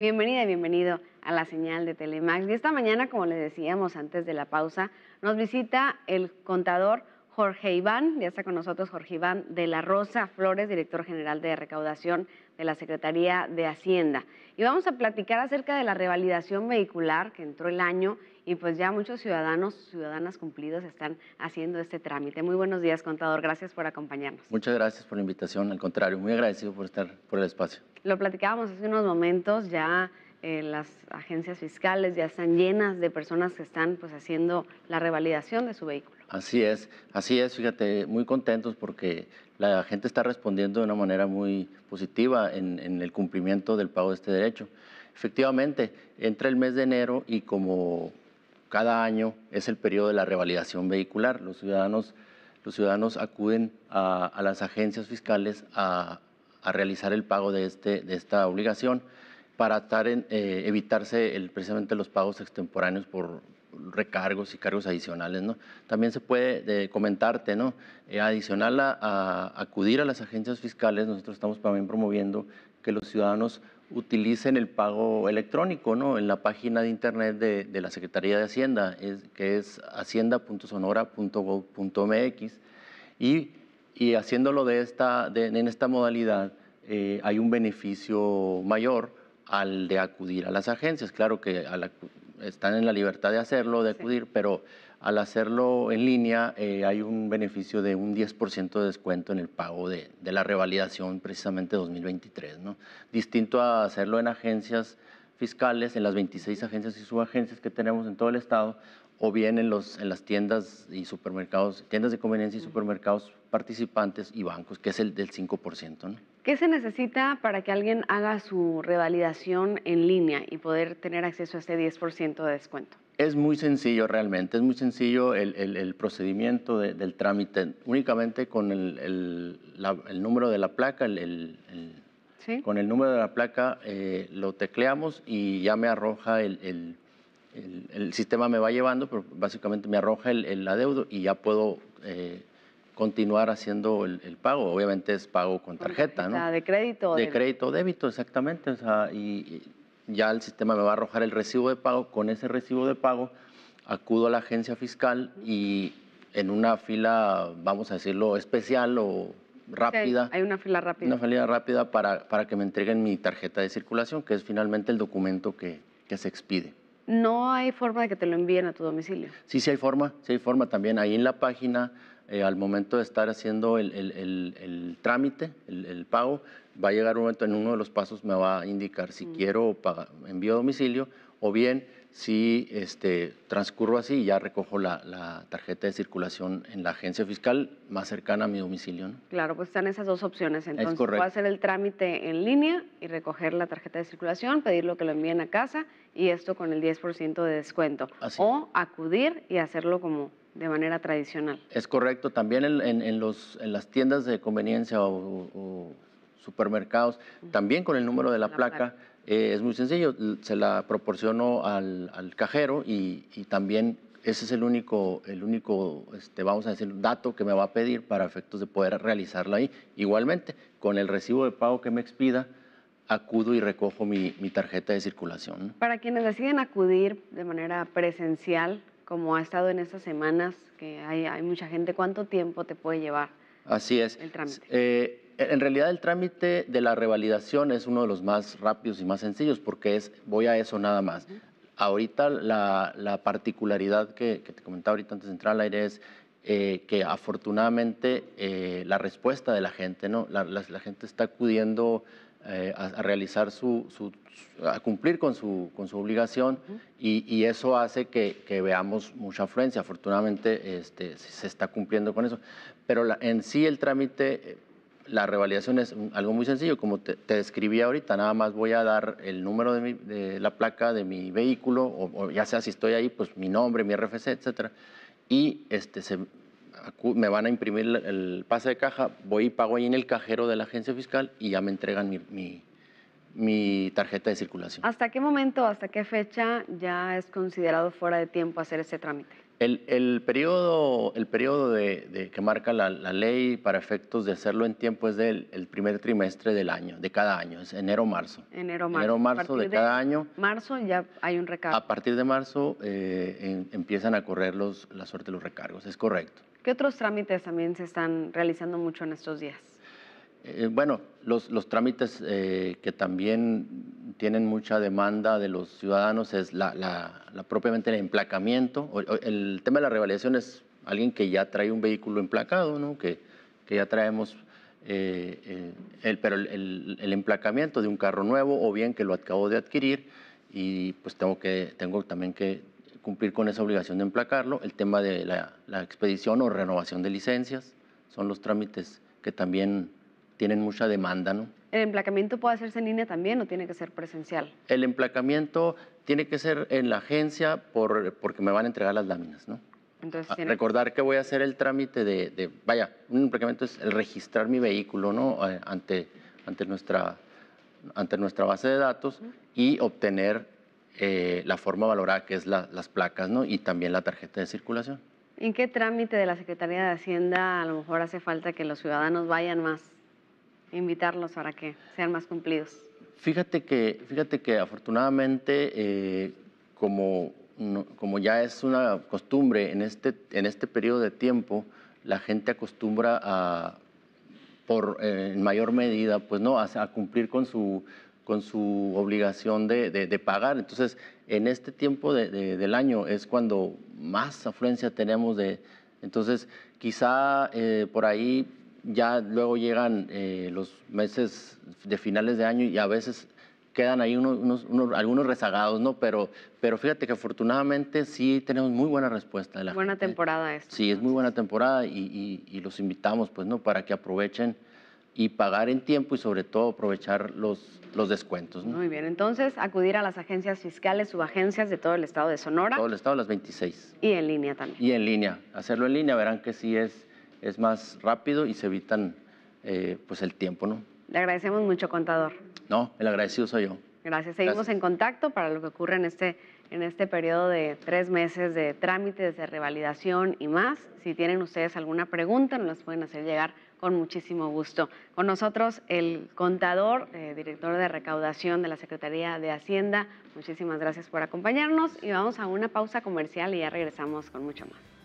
Bienvenida y bienvenido a la señal de Telemax. Y esta mañana, como les decíamos antes de la pausa, nos visita el contador Jorge Iván, ya está con nosotros Jorge Iván de la Rosa Flores, director general de recaudación de la Secretaría de Hacienda. Y vamos a platicar acerca de la revalidación vehicular que entró el año y pues ya muchos ciudadanos, ciudadanas cumplidos están haciendo este trámite. Muy buenos días, contador. Gracias por acompañarnos. Muchas gracias por la invitación. Al contrario, muy agradecido por estar por el espacio. Lo platicábamos hace unos momentos ya. Eh, las agencias fiscales ya están llenas de personas que están pues haciendo la revalidación de su vehículo. Así es, así es, fíjate, muy contentos porque la gente está respondiendo de una manera muy positiva en, el cumplimiento del pago de este derecho. Efectivamente, entre el mes de enero y como cada año es el periodo de la revalidación vehicular, los ciudadanos, los ciudadanos acuden a, a las agencias fiscales a, a realizar el pago de, este, de esta obligación para estar en, eh, evitarse el, precisamente los pagos extemporáneos por recargos y cargos adicionales. ¿no? También se puede eh, comentarte, ¿no? Eh, adicional a, acudir a las agencias fiscales, nosotros estamos también promoviendo que los ciudadanos utilicen el pago electrónico ¿no? en la página de internet de, la Secretaría de Hacienda, que es hacienda.sonora.gov.mx. Y, y haciéndolo de esta, en esta modalidad hay un beneficio mayor al de acudir a las agencias. Claro que están en la libertad de hacerlo, de acudir, pero al hacerlo en línea eh, hay un beneficio de un 10% de descuento en el pago de, la revalidación precisamente 2023. ¿no? Distinto a hacerlo en agencias fiscales, en las 26 agencias y subagencias que tenemos en todo el estado, o bien en, los, en las tiendas y supermercados, tiendas de conveniencia y supermercados participantes y bancos, que es el del 5%. ¿no? ¿Qué se necesita para que alguien haga su revalidación en línea y poder tener acceso a ese 10% de descuento? Es muy sencillo realmente, es muy sencillo el, procedimiento del trámite, únicamente con el, número de la placa, con el número de la placa lo tecleamos y ya me arroja el, sistema me va llevando, pero básicamente me arroja el, adeudo y ya puedo... Eh, continuar haciendo el, pago. Obviamente es pago con tarjeta, ¿no? De crédito. De débito. crédito débito, exactamente. O sea, y, ya el sistema me va a arrojar el recibo de pago. Con ese recibo de pago acudo a la agencia fiscal y en una fila, vamos a decirlo, especial o rápida. hay una fila rápida. Una fila rápida para, para que me entreguen mi tarjeta de circulación, que es finalmente el documento que, que se expide. ¿No hay forma de que te lo envíen a tu domicilio? Sí, sí hay forma, sí hay forma también. Ahí en la página eh, al momento de estar haciendo el, trámite, el, pago, va a llegar un momento en uno de los pasos me va a indicar si mm. quiero pagar, envío a domicilio o bien si este, transcurro así y ya recojo la, tarjeta de circulación en la agencia fiscal más cercana a mi domicilio. Claro, pues están esas dos opciones. Entonces, puedo hacer el trámite en línea y recoger la tarjeta de circulación, pedirlo que lo envíen a casa y esto con el 10% de descuento. O acudir y hacerlo como de manera tradicional. Es correcto, también en, los, en las tiendas de conveniencia o, supermercados, también con el número de la, placa. Eh, es muy sencillo, se la proporciono al, cajero y, también ese es el único, el único este, vamos a decir, dato que me va a pedir para efectos de poder realizarla ahí. Igualmente, con el recibo de pago que me expida, acudo y recojo mi, mi tarjeta de circulación. Para quienes deciden acudir de manera presencial, como ha estado en estas semanas, que hay, mucha gente, ¿cuánto tiempo te puede llevar? Así es. El trámite. Eh, en realidad el trámite de la revalidación es uno de los más rápidos y más sencillos porque es voy a eso nada más. Ahorita la, particularidad que, te comentaba ahorita antes de entrar al aire es eh, que afortunadamente eh, la respuesta de la gente, ¿no? la gente está acudiendo eh, a, realizar su, su, a cumplir con su, con su obligación y, eso hace que, veamos mucha afluencia. Afortunadamente este, se está cumpliendo con eso. Pero la, en sí el trámite, eh, la revalidación es algo muy sencillo, como te, describí ahorita, nada más voy a dar el número de, mi, de la placa de mi vehículo, o, ya sea si estoy ahí, pues mi nombre, mi RFC, etcétera, y este, se, me van a imprimir el pase de caja, voy y pago ahí en el cajero de la agencia fiscal y ya me entregan mi, tarjeta de circulación. ¿Hasta qué momento, hasta qué fecha ya es considerado fuera de tiempo hacer ese trámite? El, periodo, el periodo de, que marca la, ley para efectos de hacerlo en tiempo es del primer trimestre del año, de cada año, es enero-marzo. Enero-marzo. Enero-marzo de, cada año. Marzo ya hay un recargo. A partir de marzo eh, empiezan a correr los, la suerte de los recargos, es correcto. ¿Qué otros trámites también se están realizando mucho en estos días? Eh, bueno, los, trámites eh, que también tienen mucha demanda de los ciudadanos es la, propiamente el emplacamiento. el tema de la revalidación es alguien que ya trae un vehículo emplacado, ¿no? que, que ya traemos, eh, el, pero el, emplacamiento de un carro nuevo o bien que lo acabo de adquirir y pues tengo, que, tengo también que cumplir con esa obligación de emplacarlo, el tema de la, expedición o renovación de licencias, son los trámites que también tienen mucha demanda. ¿no? ¿El emplacamiento puede hacerse en línea también o tiene que ser presencial? El emplacamiento tiene que ser en la agencia por, porque me van a entregar las láminas. ¿no? Entonces, ah, Recordar que voy a hacer el trámite de, vaya, un emplacamiento es registrar mi vehículo ¿no? Eh, ante, ante, nuestra, ante nuestra base de datos y obtener eh, la forma valorada que es las placas ¿no? y también la tarjeta de circulación. ¿En qué trámite de la Secretaría de Hacienda a lo mejor hace falta que los ciudadanos vayan más? Invitarlos para que sean más cumplidos. Fíjate que, fíjate que afortunadamente, eh, como, como ya es una costumbre, en este, en este periodo de tiempo la gente acostumbra a, por, eh, en mayor medida, pues no, a cumplir con su, con su obligación de, pagar. Entonces, en este tiempo del año es cuando más afluencia tenemos de... Entonces, quizá eh, por ahí ya luego llegan eh, los meses de finales de año y a veces quedan ahí unos, algunos rezagados, ¿no? Pero, pero fíjate que afortunadamente sí tenemos muy buena respuesta. la buena temporada esto. Sí, es muy buena temporada y, y, los invitamos, pues, ¿no? Para que aprovechen y pagar en tiempo y sobre todo aprovechar los, los descuentos. Muy bien, entonces acudir a las agencias fiscales, subagencias de todo el estado de Sonora. Todo el estado, las 26. Y en línea también. Y en línea, hacerlo en línea, verán que sí es, es más rápido y se evitan eh, pues el tiempo, ¿no? Le agradecemos mucho, contador. No, el agradecido soy yo. Gracias. Seguimos en contacto para lo que ocurre en este, en este periodo de tres meses de trámites, de revalidación y más. Si tienen ustedes alguna pregunta, nos las pueden hacer llegar con muchísimo gusto. Con nosotros el contador, eh, director de recaudación de la Secretaría de Hacienda. Muchísimas gracias por acompañarnos y vamos a una pausa comercial y ya regresamos con mucho más.